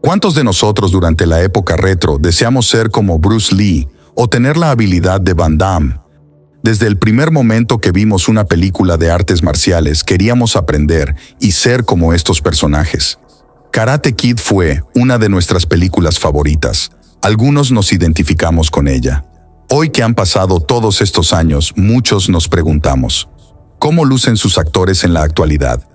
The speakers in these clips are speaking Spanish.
¿Cuántos de nosotros durante la época retro deseamos ser como Bruce Lee o tener la habilidad de Van Damme? Desde el primer momento que vimos una película de artes marciales, queríamos aprender y ser como estos personajes. Karate Kid fue una de nuestras películas favoritas. Algunos nos identificamos con ella. Hoy que han pasado todos estos años, muchos nos preguntamos, ¿cómo lucen sus actores en la actualidad?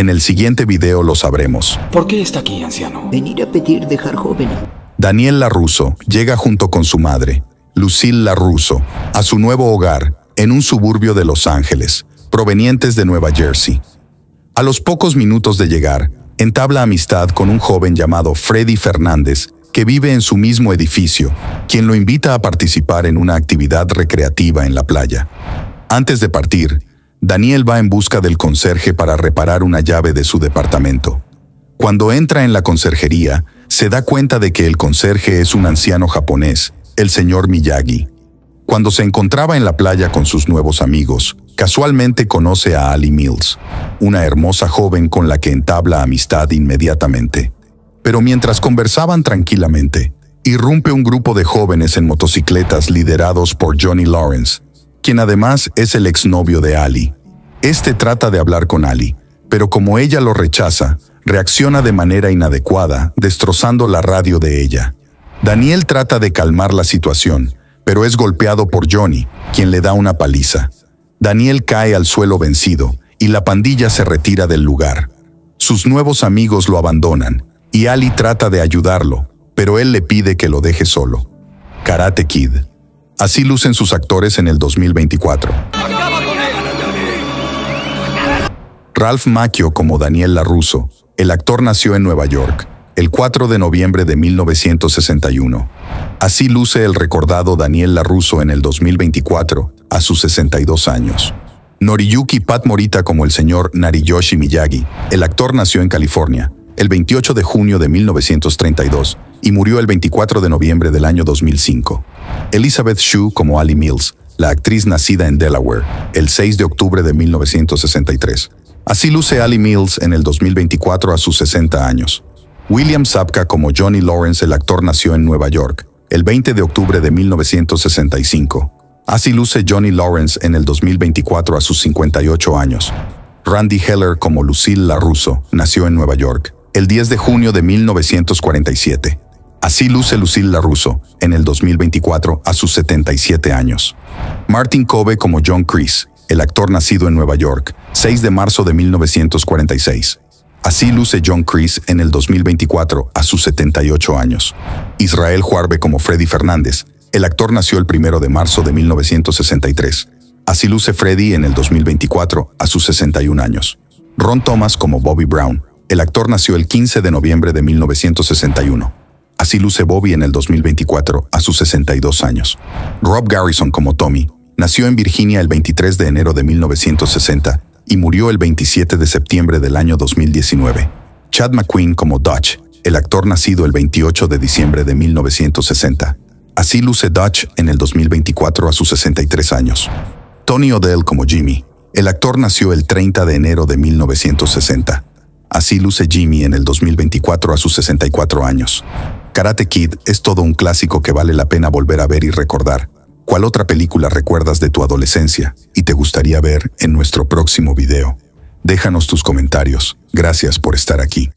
En el siguiente video lo sabremos. ¿Por qué está aquí, anciano? Venir a pedir dejar joven. Daniel Laruso llega junto con su madre, Lucille Laruso, a su nuevo hogar en un suburbio de Los Ángeles, provenientes de Nueva Jersey. A los pocos minutos de llegar, entabla amistad con un joven llamado Freddy Fernández, que vive en su mismo edificio, quien lo invita a participar en una actividad recreativa en la playa. Antes de partir, Daniel va en busca del conserje para reparar una llave de su departamento. Cuando entra en la conserjería, se da cuenta de que el conserje es un anciano japonés, el señor Miyagi. Cuando se encontraba en la playa con sus nuevos amigos, casualmente conoce a Ali Mills, una hermosa joven con la que entabla amistad inmediatamente. Pero mientras conversaban tranquilamente, irrumpe un grupo de jóvenes en motocicletas liderados por Johnny Lawrence, quien además es el exnovio de Ali. Este trata de hablar con Ali, pero como ella lo rechaza, reacciona de manera inadecuada, destrozando la radio de ella. Daniel trata de calmar la situación, pero es golpeado por Johnny, quien le da una paliza. Daniel cae al suelo vencido, y la pandilla se retira del lugar. Sus nuevos amigos lo abandonan, y Ali trata de ayudarlo, pero él le pide que lo deje solo. Karate Kid. Así lucen sus actores en el 2024. Ralph Macchio como Daniel LaRusso, el actor nació en Nueva York el 4 de noviembre de 1961. Así luce el recordado Daniel LaRusso en el 2024, a sus 62 años. Noriyuki Pat Morita como el señor Nariyoshi Miyagi, el actor nació en California el 28 de junio de 1932 y murió el 24 de noviembre del año 2005. Elizabeth Shue como Ali Mills, la actriz nacida en Delaware, el 6 de octubre de 1963. Así luce Ali Mills en el 2024 a sus 60 años. William Sapka como Johnny Lawrence, el actor, nació en Nueva York, el 20 de octubre de 1965. Así luce Johnny Lawrence en el 2024 a sus 58 años. Randy Heller como Lucille LaRusso nació en Nueva York, el 10 de junio de 1947. Así luce Lucille LaRusso en el 2024 a sus 77 años. Martin Kobe como John Kreese el actor nacido en Nueva York, 6 de marzo de 1946. Así luce John Chris en el 2024 a sus 78 años. Israel Juarbe como Freddy Fernández, el actor nació el 1 de marzo de 1963. Así luce Freddy en el 2024 a sus 61 años. Ron Thomas como Bobby Brown, el actor nació el 15 de noviembre de 1961. Así luce Bobby en el 2024 a sus 62 años. Rob Garrison como Tommy, Nació en Virginia el 23 de enero de 1960 y murió el 27 de septiembre del año 2019. Chad McQueen como Dutch, el actor nacido el 28 de diciembre de 1960. Así luce Dutch en el 2024 a sus 63 años. Tony Odell como Jimmy, el actor nació el 30 de enero de 1960. Así luce Jimmy en el 2024 a sus 64 años. Karate Kid es todo un clásico que vale la pena volver a ver y recordar. ¿Cuál otra película recuerdas de tu adolescencia y te gustaría ver en nuestro próximo video? Déjanos tus comentarios. Gracias por estar aquí.